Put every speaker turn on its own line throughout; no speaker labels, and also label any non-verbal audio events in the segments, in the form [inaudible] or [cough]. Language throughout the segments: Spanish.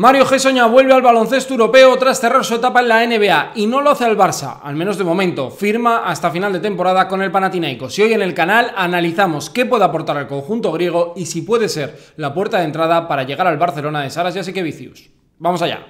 Mario Gessoña vuelve al baloncesto europeo tras cerrar su etapa en la NBA y no lo hace al Barça, al menos de momento. Firma hasta final de temporada con el Panathinaikos Si hoy en el canal analizamos qué puede aportar al conjunto griego y si puede ser la puerta de entrada para llegar al Barcelona de Saras y Vicius. Vamos allá.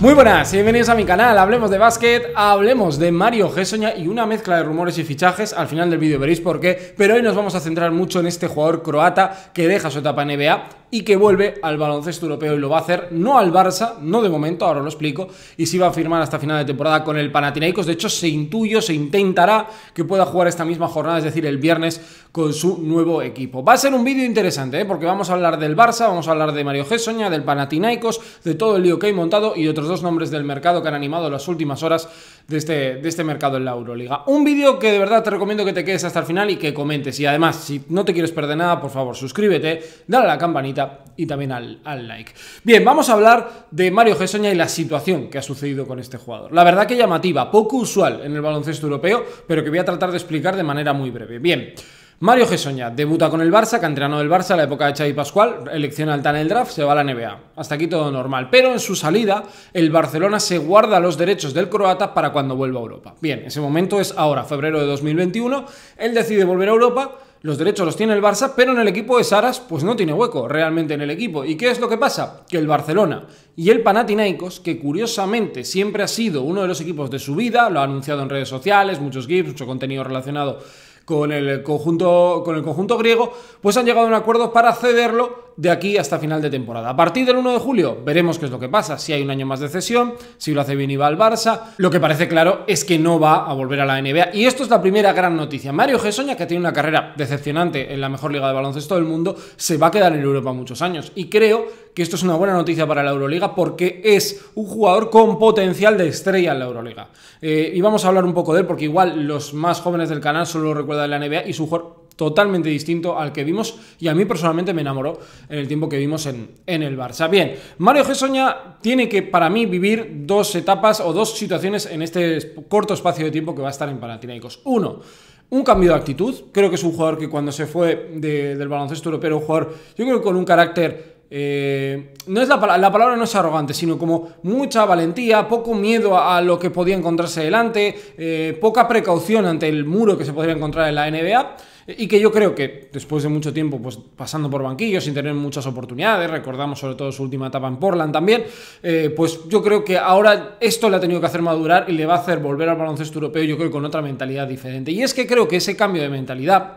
Muy buenas, bienvenidos a mi canal, hablemos de básquet, hablemos de Mario Gessoña y una mezcla de rumores y fichajes, al final del vídeo veréis por qué, pero hoy nos vamos a centrar mucho en este jugador croata que deja su etapa NBA y que vuelve al baloncesto europeo y lo va a hacer no al Barça, no de momento, ahora lo explico, y si va a firmar hasta final de temporada con el Panathinaikos. De hecho, se intuyo se intentará que pueda jugar esta misma jornada, es decir, el viernes con su nuevo equipo. Va a ser un vídeo interesante, ¿eh? porque vamos a hablar del Barça, vamos a hablar de Mario Gessoña, del Panathinaikos, de todo el lío que hay montado y otros dos nombres del mercado que han animado las últimas horas de este, de este mercado en la Euroliga. Un vídeo que de verdad te recomiendo que te quedes hasta el final y que comentes. Y además, si no te quieres perder nada, por favor, suscríbete, dale a la campanita y también al, like. Bien, vamos a hablar de Mario Gesoña y la situación que ha sucedido con este jugador. La verdad que llamativa, poco usual en el baloncesto europeo, pero que voy a tratar de explicar de manera muy breve. Bien. Mario Gesoña debuta con el Barça, entrenó del Barça, la época de Xavi Pascual, Elecciona al en draft, se va a la NBA. Hasta aquí todo normal. Pero en su salida, el Barcelona se guarda los derechos del croata para cuando vuelva a Europa. Bien, ese momento es ahora, febrero de 2021. Él decide volver a Europa los derechos los tiene el Barça, pero en el equipo de Saras pues no tiene hueco realmente en el equipo. ¿Y qué es lo que pasa? Que el Barcelona y el Panathinaikos, que curiosamente siempre ha sido uno de los equipos de su vida, lo ha anunciado en redes sociales, muchos GIFs, mucho contenido relacionado con el conjunto, con el conjunto griego, pues han llegado a un acuerdo para cederlo de aquí hasta final de temporada. A partir del 1 de julio veremos qué es lo que pasa, si hay un año más de cesión, si lo hace bien y va al Barça. Lo que parece claro es que no va a volver a la NBA. Y esto es la primera gran noticia. Mario Gessoña, que tiene una carrera decepcionante en la mejor liga de baloncesto del mundo, se va a quedar en Europa muchos años. Y creo que esto es una buena noticia para la Euroliga porque es un jugador con potencial de estrella en la Euroliga. Eh, y vamos a hablar un poco de él porque igual los más jóvenes del canal solo recuerdan la NBA y su, totalmente distinto al que vimos y a mí personalmente me enamoró en el tiempo que vimos en, el Barça. Bien, Mario Gessoña tiene que para mí vivir dos etapas o dos situaciones en este corto espacio de tiempo que va a estar en Panathinaikos. Uno, un cambio de actitud. Creo que es un jugador que cuando se fue del baloncesto europeo, un jugador, yo creo que con un carácter eh, no es la, palabra no es arrogante, sino como mucha valentía, poco miedo a, lo que podía encontrarse delante, eh, poca precaución ante el muro que se podría encontrar en la NBA. Y que yo creo que después de mucho tiempo pues, pasando por banquillos, sin tener muchas oportunidades, recordamos sobre todo su última etapa en Portland también, eh, pues yo creo que ahora esto le ha tenido que hacer madurar y le va a hacer volver al baloncesto europeo, yo creo, con otra mentalidad diferente. Y es que creo que ese cambio de mentalidad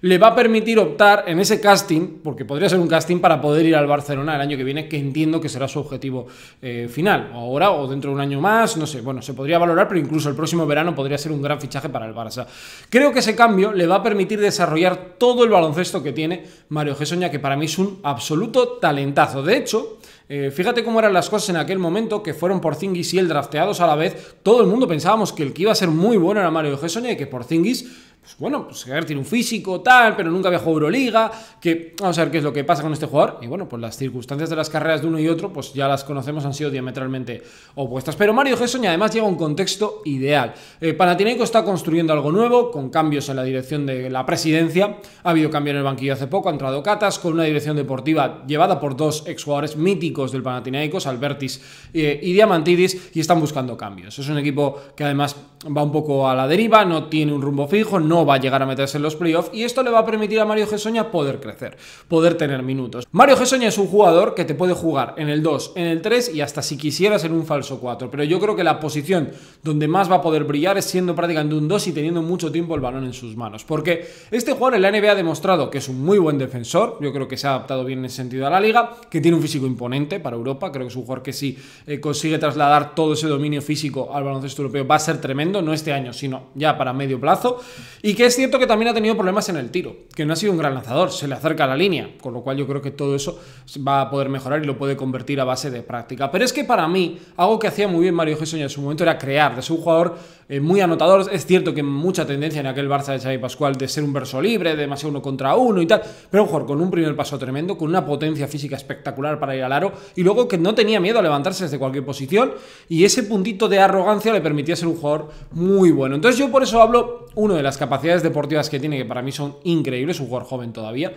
le va a permitir optar en ese casting, porque podría ser un casting para poder ir al Barcelona el año que viene, que entiendo que será su objetivo eh, final, ahora o dentro de un año más, no sé, bueno, se podría valorar, pero incluso el próximo verano podría ser un gran fichaje para el Barça. Creo que ese cambio le va a permitir desarrollar todo el baloncesto que tiene Mario Gesoña, que para mí es un absoluto talentazo. De hecho, eh, fíjate cómo eran las cosas en aquel momento, que fueron Porzingis y el drafteados a la vez. Todo el mundo pensábamos que el que iba a ser muy bueno era Mario Gessoña y que Porzingis pues, bueno, pues tiene un físico, tal, pero nunca había jugado Euroliga, que vamos a ver qué es lo que pasa con este jugador. Y bueno, pues las circunstancias de las carreras de uno y otro, pues ya las conocemos, han sido diametralmente opuestas. Pero Mario Gessoña además llega un contexto ideal. Eh, está construyendo algo nuevo, con cambios en la dirección de la presidencia. Ha habido cambio en el banquillo hace poco, ha entrado Catas, con una dirección deportiva llevada por dos exjugadores míticos del Panathinaikos... Albertis eh, y Diamantidis, y están buscando cambios. Es un equipo que además va un poco a la deriva, no tiene un rumbo fijo, no va a llegar a meterse en los playoffs y esto le va a permitir a Mario Gesoña poder crecer, poder tener minutos. Mario Gesoña es un jugador que te puede jugar en el 2, en el 3 y hasta si quisieras en un falso 4, pero yo creo que la posición donde más va a poder brillar es siendo prácticamente un 2 y teniendo mucho tiempo el balón en sus manos, porque este jugador en la NBA ha demostrado que es un muy buen defensor, yo creo que se ha adaptado bien en ese sentido a la liga, que tiene un físico imponente para Europa, creo que es un jugador que si eh, consigue trasladar todo ese dominio físico al baloncesto europeo va a ser tremendo, no este año, sino ya para medio plazo. Y que es cierto que también ha tenido problemas en el tiro, que no ha sido un gran lanzador, se le acerca a la línea, con lo cual yo creo que todo eso va a poder mejorar y lo puede convertir a base de práctica. Pero es que para mí, algo que hacía muy bien Mario Gessoña en su momento era crear, de un jugador eh, muy anotador, es cierto que mucha tendencia en aquel Barça de Xavi Pascual de ser un verso libre, Demasiado uno contra uno y tal, pero un jugador con un primer paso tremendo, con una potencia física espectacular para ir al aro y luego que no tenía miedo a levantarse desde cualquier posición y ese puntito de arrogancia le permitía ser un jugador muy bueno. Entonces yo por eso hablo una de las capacidades deportivas que tiene, que para mí son increíbles, un jugador joven todavía.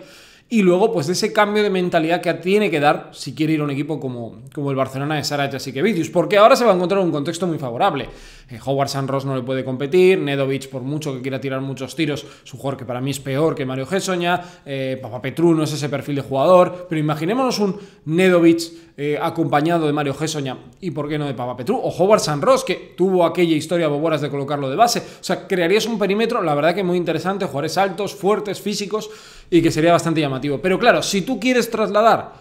Y luego, pues ese cambio de mentalidad que tiene que dar si quiere ir a un equipo como, como el Barcelona de Sara Vidius, porque ahora se va a encontrar un contexto muy favorable. Eh, Howard San Ross no le puede competir, Nedovic, por mucho que quiera tirar muchos tiros, su jugador que para mí es peor que Mario Gessoña, eh, Papa Petru no es ese perfil de jugador, pero imaginémonos un Nedovic eh, acompañado de Mario Gessoña y por qué no de Papa Petru, o Howard San Ross, que tuvo aquella historia boboras de colocarlo de base. O sea, crearías un perímetro, la verdad que muy interesante, jugadores altos, fuertes, físicos y que sería bastante llamativo pero claro, si tú quieres trasladar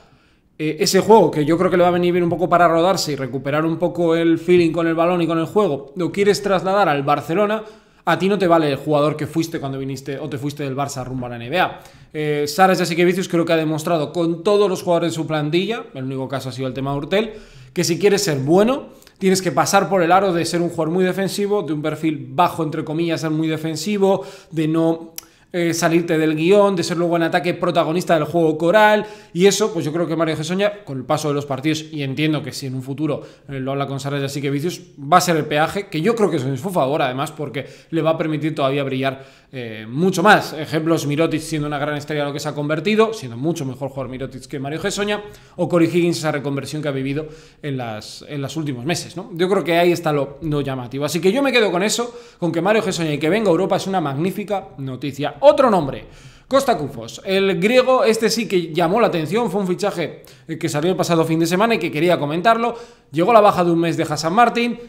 eh, ese juego, que yo creo que le va a venir bien un poco para rodarse y recuperar un poco el feeling con el balón y con el juego, lo quieres trasladar al Barcelona, a ti no te vale el jugador que fuiste cuando viniste o te fuiste del Barça rumbo a la NBA. Eh, Saras Vicius creo que ha demostrado con todos los jugadores de su plantilla, el único caso ha sido el tema de Hurtel, que si quieres ser bueno, tienes que pasar por el aro de ser un jugador muy defensivo, de un perfil bajo, entre comillas, ser muy defensivo, de no eh, salirte del guión, de ser luego en ataque protagonista del juego coral. Y eso, pues yo creo que Mario Gessoña, con el paso de los partidos, y entiendo que si en un futuro eh, lo habla con Sara y así que va a ser el peaje, que yo creo que es en su favor, además, porque le va a permitir todavía brillar eh, mucho más. Ejemplos, Mirotic siendo una gran estrella lo que se ha convertido, siendo mucho mejor jugador Mirotic que Mario Gessoña, o Cory Higgins esa reconversión que ha vivido en, las, en los últimos meses, ¿no? Yo creo que ahí está lo, llamativo. Así que yo me quedo con eso, con que Mario Gessoña y que venga a Europa es una magnífica noticia otro nombre. Costa Cufos, el griego, este sí que llamó la atención, fue un fichaje eh, que salió el pasado fin de semana y que quería comentarlo. Llegó la baja de un mes de Hassan Martin,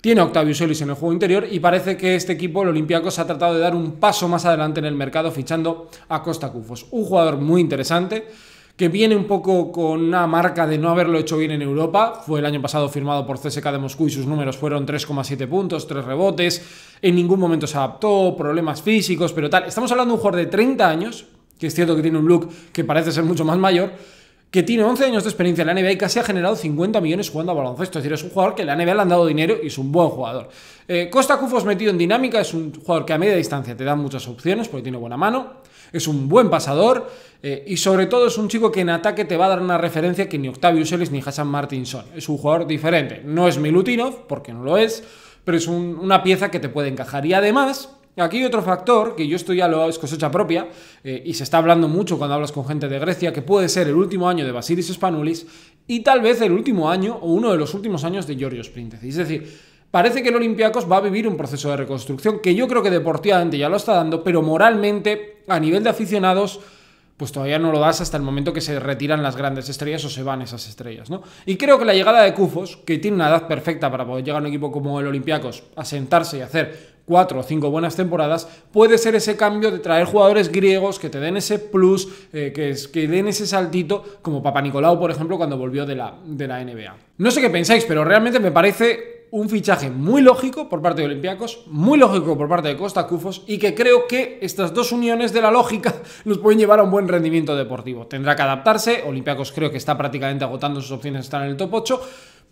tiene Octavio Solis en el juego interior y parece que este equipo, el Olympiacos, ha tratado de dar un paso más adelante en el mercado fichando a Costa Cufos. Un jugador muy interesante que viene un poco con una marca de no haberlo hecho bien en Europa. Fue el año pasado firmado por CSK de Moscú y sus números fueron 3,7 puntos, 3 rebotes. En ningún momento se adaptó, problemas físicos, pero tal. Estamos hablando de un jugador de 30 años, que es cierto que tiene un look que parece ser mucho más mayor que tiene 11 años de experiencia en la NBA y casi ha generado 50 millones jugando a baloncesto. Es decir, es un jugador que la NBA le han dado dinero y es un buen jugador. Eh, Costa Cufos metido en dinámica, es un jugador que a media distancia te da muchas opciones porque tiene buena mano, es un buen pasador eh, y sobre todo es un chico que en ataque te va a dar una referencia que ni Octavio Ellis ni Hassan Martinson, son. Es un jugador diferente. No es Milutinov, porque no lo es, pero es una pieza que te puede encajar. Y además Aquí hay otro factor, que yo esto ya lo es cosecha propia, eh, y se está hablando mucho cuando hablas con gente de Grecia, que puede ser el último año de Basilis Spanoulis y tal vez el último año o uno de los últimos años de Giorgio Sprintes. Es decir, parece que el Olympiacos va a vivir un proceso de reconstrucción que yo creo que deportivamente ya lo está dando, pero moralmente, a nivel de aficionados, pues todavía no lo das hasta el momento que se retiran las grandes estrellas o se van esas estrellas, ¿no? Y creo que la llegada de Cufos, que tiene una edad perfecta para poder llegar a un equipo como el Olympiacos a sentarse y hacer cuatro o cinco buenas temporadas, puede ser ese cambio de traer jugadores griegos que te den ese plus, eh, que, es, den ese saltito, como Papa Nicolau, por ejemplo, cuando volvió de la, de la NBA. No sé qué pensáis, pero realmente me parece un fichaje muy lógico por parte de Olympiacos, muy lógico por parte de Costa Cufos y que creo que estas dos uniones de la lógica nos [laughs] pueden llevar a un buen rendimiento deportivo. Tendrá que adaptarse, Olympiacos creo que está prácticamente agotando sus opciones, estar en el top 8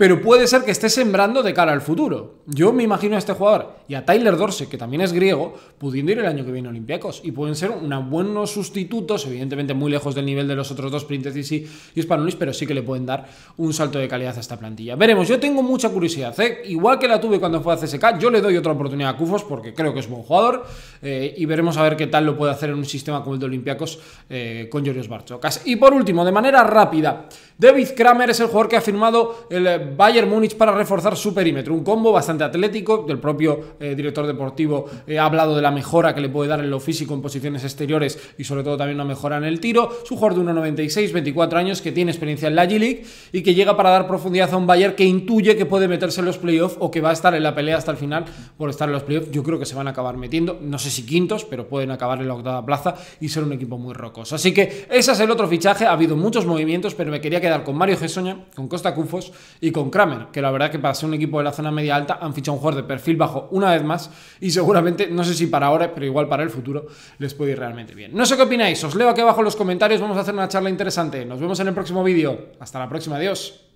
pero puede ser que esté sembrando de cara al futuro. Yo me imagino a este jugador y a Tyler Dorsey, que también es griego, pudiendo ir el año que viene a Olympiacos y pueden ser unos buenos sustitutos, evidentemente muy lejos del nivel de los otros dos, Printesis y, y pero sí que le pueden dar un salto de calidad a esta plantilla. Veremos, yo tengo mucha curiosidad, ¿eh? igual que la tuve cuando fue a CSK, yo le doy otra oportunidad a Kufos porque creo que es buen jugador eh, y veremos a ver qué tal lo puede hacer en un sistema como el de Olympiacos eh, con Llorios Barchocas. Y por último, de manera rápida, David Kramer es el jugador que ha firmado el eh, Bayern Múnich para reforzar su perímetro. Un combo bastante atlético. El propio eh, director deportivo eh, ha hablado de la mejora que le puede dar en lo físico en posiciones exteriores y sobre todo también una mejora en el tiro. un jugador de 1,96, 24 años, que tiene experiencia en la G-League y que llega para dar profundidad a un Bayern que intuye que puede meterse en los playoffs o que va a estar en la pelea hasta el final por estar en los playoffs. Yo creo que se van a acabar metiendo, no sé si quintos, pero pueden acabar en la octava plaza y ser un equipo muy rocoso. Así que ese es el otro fichaje. Ha habido muchos movimientos, pero me quería que con Mario Gesoña, con Costa Cufos y con Kramer, que la verdad que para ser un equipo de la zona media alta han fichado un jugador de perfil bajo una vez más y seguramente, no sé si para ahora, pero igual para el futuro, les puede ir realmente bien. No sé qué opináis, os leo aquí abajo en los comentarios, vamos a hacer una charla interesante. Nos vemos en el próximo vídeo. Hasta la próxima, adiós.